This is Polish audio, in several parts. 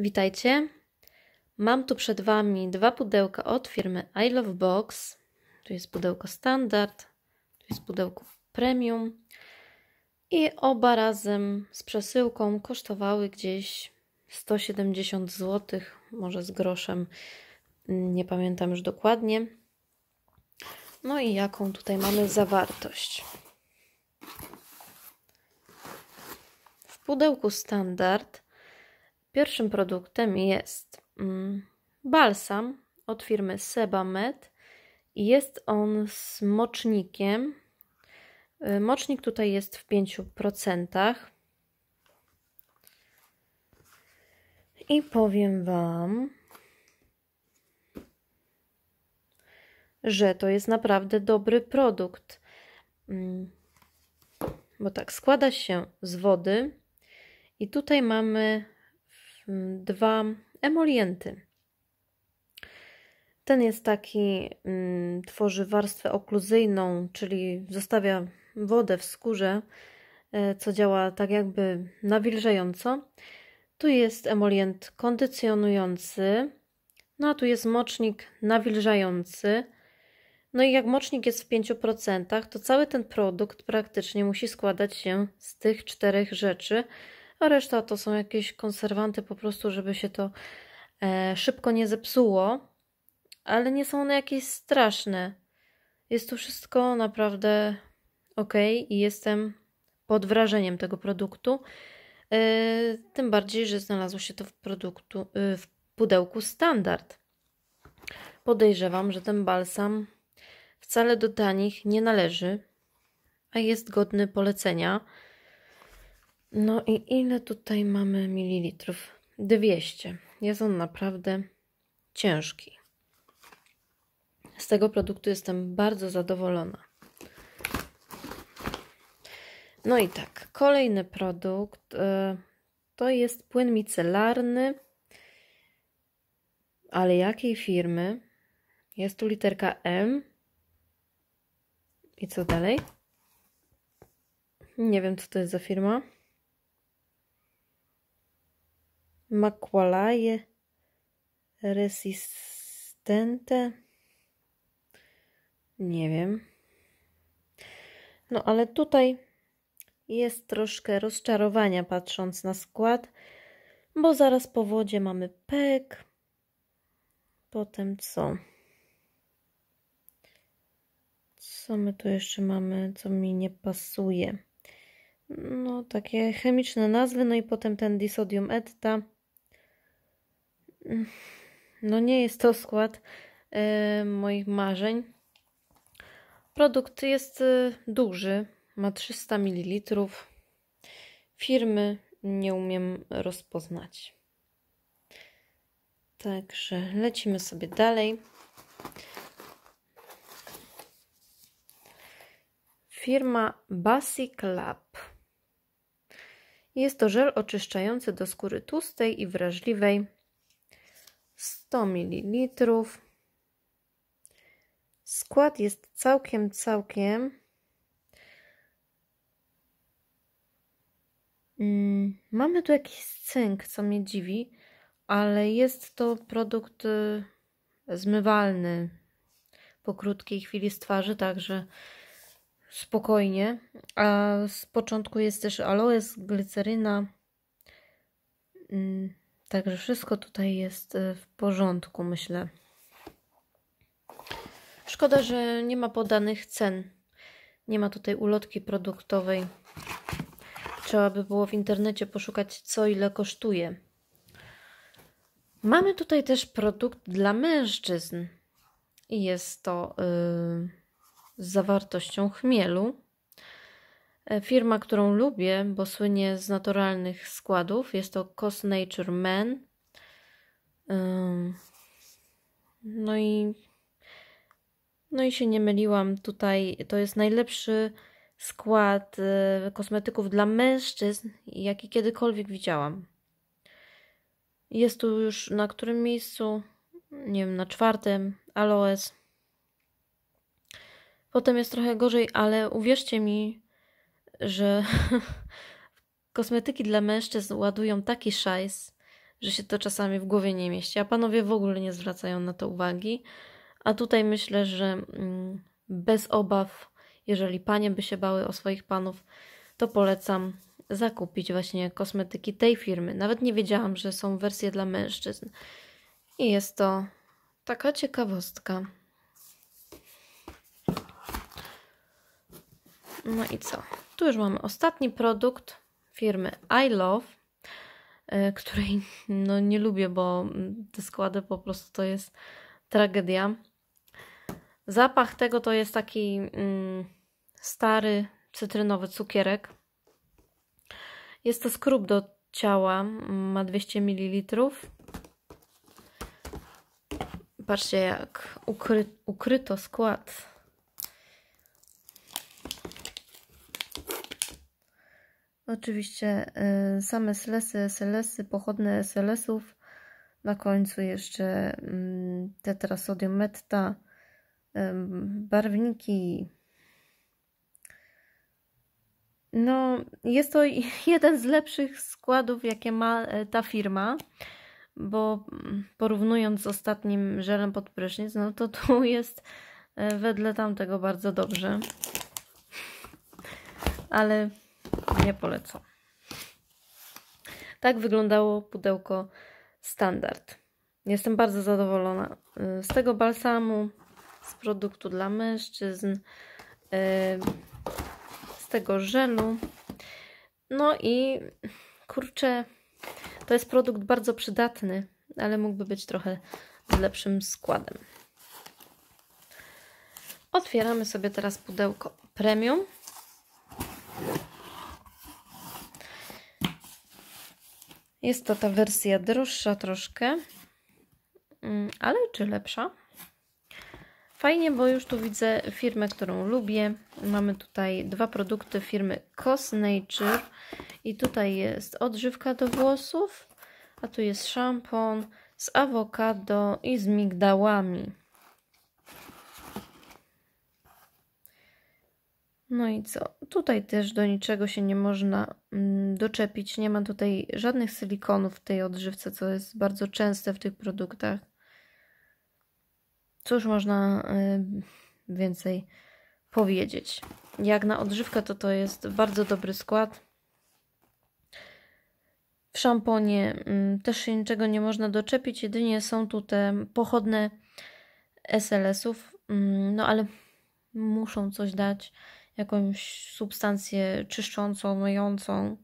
Witajcie. Mam tu przed Wami dwa pudełka od firmy I Love Box. Tu jest pudełko standard, tu jest pudełko premium. I oba razem z przesyłką kosztowały gdzieś 170 zł, może z groszem, mm, nie pamiętam już dokładnie. No i jaką tutaj mamy zawartość. W pudełku standard Pierwszym produktem jest mm, balsam od firmy Sebamed. Jest on z mocznikiem. Y, mocznik tutaj jest w 5%. I powiem Wam, że to jest naprawdę dobry produkt. Mm, bo tak, składa się z wody i tutaj mamy Mm, dwa emolienty. Ten jest taki, mm, tworzy warstwę okluzyjną, czyli zostawia wodę w skórze, e, co działa tak jakby nawilżająco. Tu jest emolient kondycjonujący, no a tu jest mocznik nawilżający. No i jak mocznik jest w 5%, to cały ten produkt praktycznie musi składać się z tych czterech rzeczy – a reszta to są jakieś konserwanty po prostu, żeby się to e, szybko nie zepsuło, ale nie są one jakieś straszne. Jest tu wszystko naprawdę ok i jestem pod wrażeniem tego produktu. E, tym bardziej, że znalazło się to w, produktu, e, w pudełku standard. Podejrzewam, że ten balsam wcale do tanich nie należy, a jest godny polecenia. No i ile tutaj mamy mililitrów? 200. Jest on naprawdę ciężki. Z tego produktu jestem bardzo zadowolona. No i tak, kolejny produkt y, to jest płyn micelarny, ale jakiej firmy? Jest tu literka M. I co dalej? Nie wiem, co to jest za firma. Maqualaje Resistente. Nie wiem. No ale tutaj jest troszkę rozczarowania patrząc na skład, bo zaraz po wodzie mamy pek. Potem co? Co my tu jeszcze mamy, co mi nie pasuje? No, takie chemiczne nazwy, no i potem ten disodium etta no nie jest to skład y, moich marzeń. Produkt jest e, duży, ma 300 ml. Firmy nie umiem rozpoznać. Także lecimy sobie dalej. Firma Basic Lab. Jest to żel oczyszczający do skóry tłustej i wrażliwej 100 ml. Skład jest całkiem, całkiem. Mm, mamy tu jakiś cynk, co mnie dziwi, ale jest to produkt y, zmywalny po krótkiej chwili z twarzy, także spokojnie. A z początku jest też aloes, gliceryna. Mm, Także wszystko tutaj jest e, w porządku, myślę. Szkoda, że nie ma podanych cen. Nie ma tutaj ulotki produktowej. Trzeba by było w internecie poszukać, co ile kosztuje. Mamy tutaj też produkt dla mężczyzn. I jest to yy, z zawartością chmielu. E, firma, którą lubię, bo słynie z naturalnych składów, jest to Cos Nature Men. No i no i się nie myliłam, tutaj to jest najlepszy skład e, kosmetyków dla mężczyzn, jaki kiedykolwiek widziałam. Jest tu już na którym miejscu? Nie wiem, na czwartym. Aloes. Potem jest trochę gorzej, ale uwierzcie mi, że kosmetyki dla mężczyzn ładują taki szajs, że się to czasami w głowie nie mieści, a panowie w ogóle nie zwracają na to uwagi. A tutaj myślę, że mm, bez obaw, jeżeli panie by się bały o swoich panów, to polecam zakupić właśnie kosmetyki tej firmy. Nawet nie wiedziałam, że są wersje dla mężczyzn. I jest to taka ciekawostka. No i co? Tu już mamy ostatni produkt firmy I Love, e, której no nie lubię, bo te składy po prostu to jest tragedia. Zapach tego to jest taki mm, stary cytrynowy cukierek. Jest to skrób do ciała, mm, ma 200 ml. Patrzcie jak ukry ukryto skład. Oczywiście y, same slesy, SLS-y, pochodne SLS-ów, na końcu jeszcze mm, tetrasodium metta, y, barwniki. No, jest to jeden z lepszych składów, jakie ma y, ta firma, bo mm, porównując z ostatnim żelem pod prysznic, no to tu jest wedle tamtego bardzo dobrze. Ale nie polecam. Tak wyglądało pudełko standard. Jestem bardzo zadowolona y, z tego balsamu, z produktu dla mężczyzn, y, z tego żelu. No i kurczę, to jest produkt bardzo przydatny, ale mógłby być trochę z lepszym składem. Otwieramy sobie teraz pudełko premium. Jest to ta wersja droższa troszkę, mm, ale czy lepsza? Fajnie, bo już tu widzę firmę, którą lubię. Mamy tutaj dwa produkty firmy Nature i tutaj jest odżywka do włosów, a tu jest szampon z awokado i z migdałami. No i co? Tutaj też do niczego się nie można mm, doczepić. Nie ma tutaj żadnych silikonów w tej odżywce, co jest bardzo częste w tych produktach. Cóż można y, więcej powiedzieć? Jak na odżywkę, to to jest bardzo dobry skład. W szamponie mm, też się niczego nie można doczepić, jedynie są tu te pochodne SLS-ów, mm, no ale muszą coś dać jakąś substancję czyszczącą, myjącą.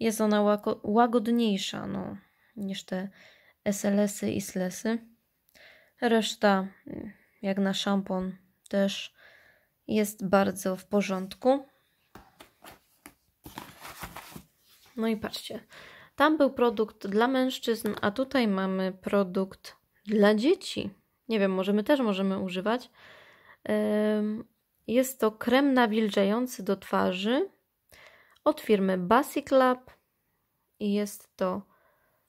Jest ona łagodniejsza no, niż te SLS-y i SLS-y. Reszta, jak na szampon, też jest bardzo w porządku. No i patrzcie, tam był produkt dla mężczyzn, a tutaj mamy produkt dla dzieci. Nie wiem, może my też możemy używać. Jest to krem nawilżający do twarzy od firmy Basic Lab i jest to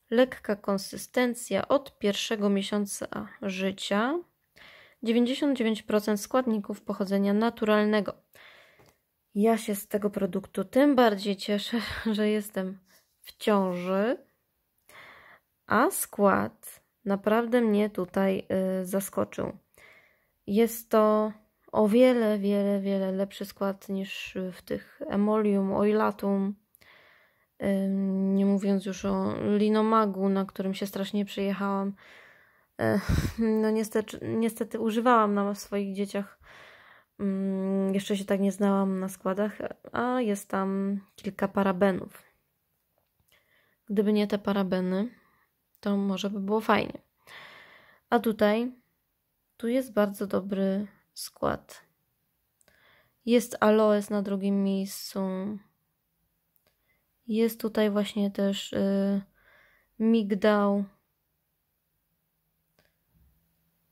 lekka konsystencja od pierwszego miesiąca życia. 99% składników pochodzenia naturalnego. Ja się z tego produktu tym bardziej cieszę, że jestem w ciąży, a skład naprawdę mnie tutaj y, zaskoczył. Jest to o wiele, wiele, wiele lepszy skład niż w tych Emolium, Oilatum. Nie mówiąc już o Linomagu, na którym się strasznie przyjechałam. No niestety, niestety używałam na swoich dzieciach. Mm, jeszcze się tak nie znałam na składach, a jest tam kilka parabenów. Gdyby nie te parabeny, to może by było fajnie. A tutaj, tu jest bardzo dobry skład. Jest aloes na drugim miejscu. Jest tutaj właśnie też y, migdał.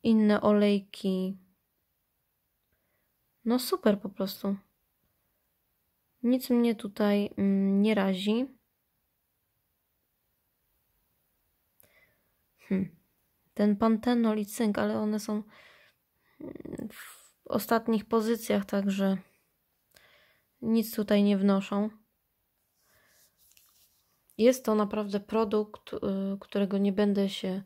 Inne olejki. No super po prostu. Nic mnie tutaj mm, nie razi. Hm. Ten pantenol i cynk, ale one są w mm, ostatnich pozycjach, także nic tutaj nie wnoszą. Jest to naprawdę produkt, y, którego nie będę się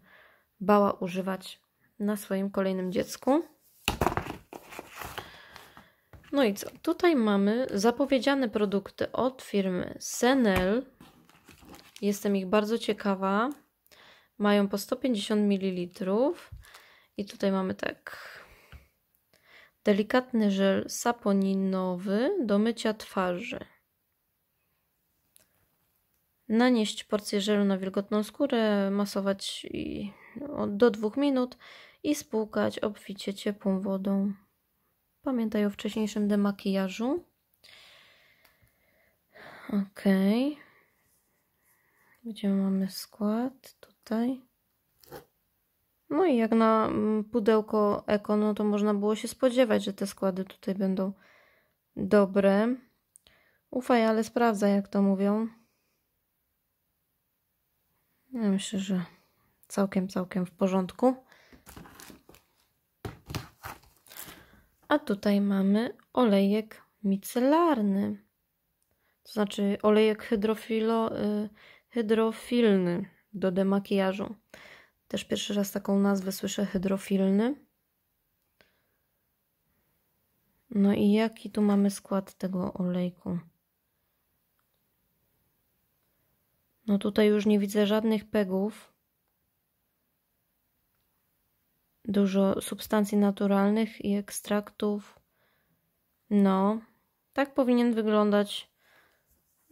bała używać na swoim kolejnym dziecku. No i co? Tutaj mamy zapowiedziane produkty od firmy Senel. Jestem ich bardzo ciekawa. Mają po 150 ml. I tutaj mamy tak Delikatny żel saponinowy do mycia twarzy. Nanieść porcję żelu na wilgotną skórę, masować no, do 2 minut i spłukać obficie ciepłą wodą. Pamiętaj o wcześniejszym demakijażu. Ok. Gdzie mamy skład? Tutaj. No i jak na mm, pudełko eko, no to można było się spodziewać, że te składy tutaj będą dobre. Ufaj, ale sprawdza, jak to mówią. Ja myślę, że całkiem, całkiem w porządku. A tutaj mamy olejek micelarny. To znaczy olejek hydrofilo, y, hydrofilny do demakijażu. Też pierwszy raz taką nazwę słyszę hydrofilny. No i jaki tu mamy skład tego olejku? No tutaj już nie widzę żadnych pegów. Dużo substancji naturalnych i ekstraktów. No, tak powinien wyglądać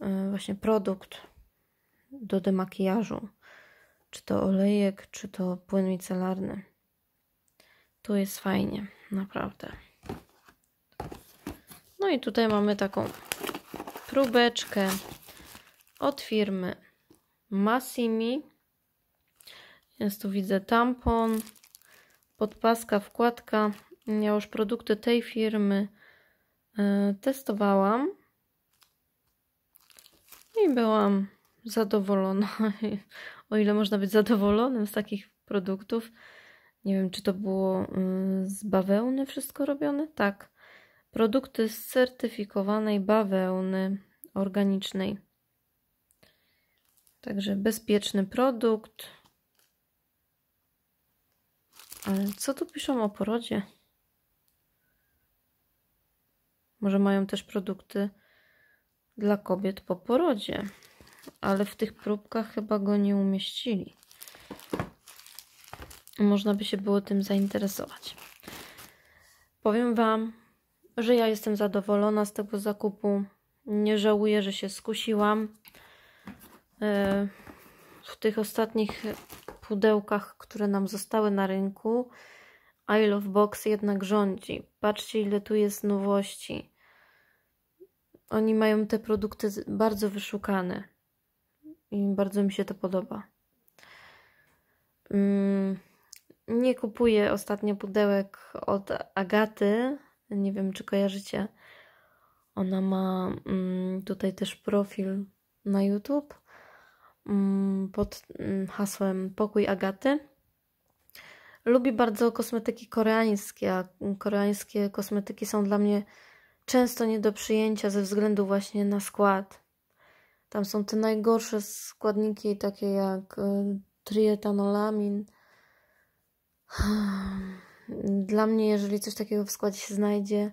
e, właśnie produkt do demakijażu. Czy to olejek, czy to płyn micelarny. Tu jest fajnie, naprawdę. No i tutaj mamy taką próbeczkę od firmy Massimi. Jest tu widzę tampon, podpaska, wkładka. Ja już produkty tej firmy e, testowałam i byłam zadowolona. o ile można być zadowolonym z takich produktów. Nie wiem, czy to było mm, z bawełny wszystko robione? Tak. Produkty z certyfikowanej bawełny organicznej. Także bezpieczny produkt. Ale co tu piszą o porodzie? Może mają też produkty dla kobiet po porodzie ale w tych próbkach chyba go nie umieścili. Można by się było tym zainteresować. Powiem Wam, że ja jestem zadowolona z tego zakupu. Nie żałuję, że się skusiłam. E, w tych ostatnich pudełkach, które nam zostały na rynku, I Love Box jednak rządzi. Patrzcie, ile tu jest nowości. Oni mają te produkty bardzo wyszukane i bardzo mi się to podoba. Mm, nie kupuję ostatnio pudełek od Agaty. Nie wiem, czy kojarzycie. Ona ma mm, tutaj też profil na YouTube mm, pod hasłem Pokój Agaty. Lubi bardzo kosmetyki koreańskie, a koreańskie kosmetyki są dla mnie często nie do przyjęcia ze względu właśnie na skład. Tam są te najgorsze składniki, takie jak y, trietanolamin. Dla mnie, jeżeli coś takiego w składzie się znajdzie,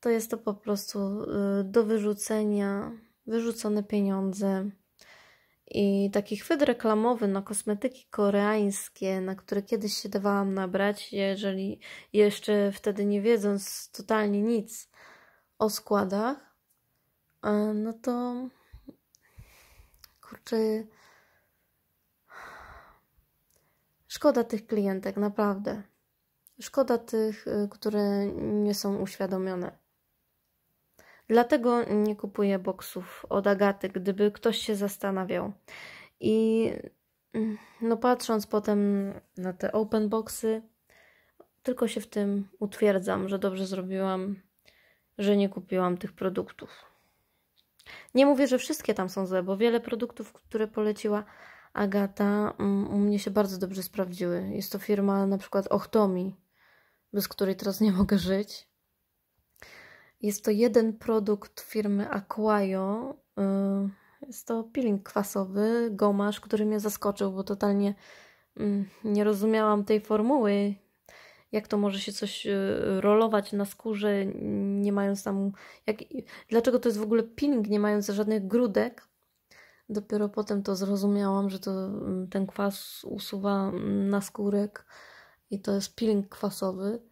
to jest to po prostu y, do wyrzucenia, wyrzucone pieniądze. I taki chwyt reklamowy na kosmetyki koreańskie, na które kiedyś się dawałam nabrać, jeżeli jeszcze wtedy nie wiedząc totalnie nic o składach, y, no to kurczę. Szkoda tych klientek, naprawdę. Szkoda tych, y, które nie są uświadomione. Dlatego nie kupuję boksów od Agaty, gdyby ktoś się zastanawiał. I mm, no patrząc potem na te open boxy, tylko się w tym utwierdzam, że dobrze zrobiłam, że nie kupiłam tych produktów. Nie mówię, że wszystkie tam są złe, bo wiele produktów, które poleciła Agata, mm, u mnie się bardzo dobrze sprawdziły. Jest to firma na przykład Ochtomi, bez której teraz nie mogę żyć. Jest to jeden produkt firmy Aquajo. Y, jest to peeling kwasowy, gomasz, który mnie zaskoczył, bo totalnie mm, nie rozumiałam tej formuły, jak to może się coś e, rolować na skórze, nie mając tam. Jak, dlaczego to jest w ogóle peeling, nie mając żadnych grudek? Dopiero potem to zrozumiałam, że to mm, ten kwas usuwa mm, na skórek i to jest peeling kwasowy.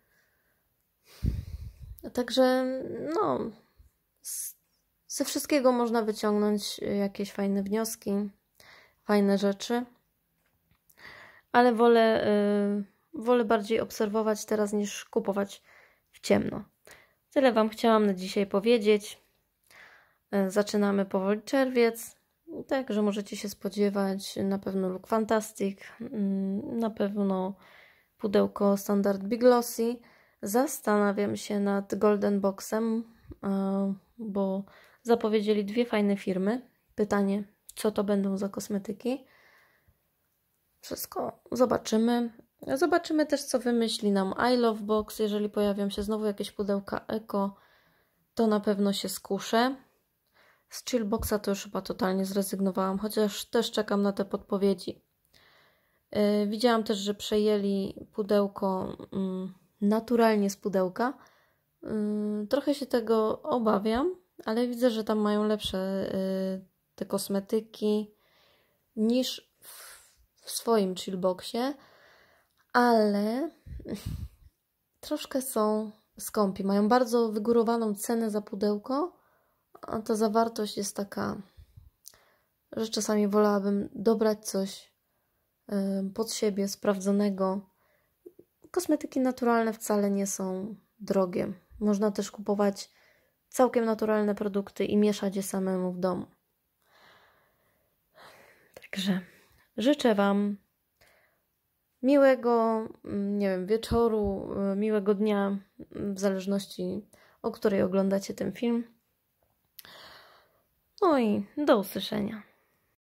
Także no, ze wszystkiego można wyciągnąć e, jakieś fajne wnioski, fajne rzeczy, ale wolę. Yy, Wolę bardziej obserwować teraz niż kupować w ciemno. Tyle Wam chciałam na dzisiaj powiedzieć. E, zaczynamy powoli czerwiec, także możecie się spodziewać e, na pewno Look Fantastic, mm, na pewno pudełko Standard Big Lossy. Zastanawiam się nad Golden Boxem, e, bo zapowiedzieli dwie fajne firmy. Pytanie, co to będą za kosmetyki? Wszystko zobaczymy. Zobaczymy też, co wymyśli nam I Love Box. Jeżeli pojawią się znowu jakieś pudełka eko, to na pewno się skuszę. Z Chillboxa to już chyba totalnie zrezygnowałam, chociaż też czekam na te podpowiedzi. E, widziałam też, że przejęli pudełko mm, naturalnie z pudełka. E, trochę się tego obawiam, ale widzę, że tam mają lepsze e, te kosmetyki niż w, w swoim chillboxie ale troszkę są skąpi. Mają bardzo wygórowaną cenę za pudełko, a ta zawartość jest taka, że czasami wolałabym dobrać coś pod siebie, sprawdzonego. Kosmetyki naturalne wcale nie są drogie. Można też kupować całkiem naturalne produkty i mieszać je samemu w domu. Także życzę Wam miłego, mm, nie wiem, wieczoru, y, miłego dnia, w zależności o której oglądacie ten film. No i do usłyszenia.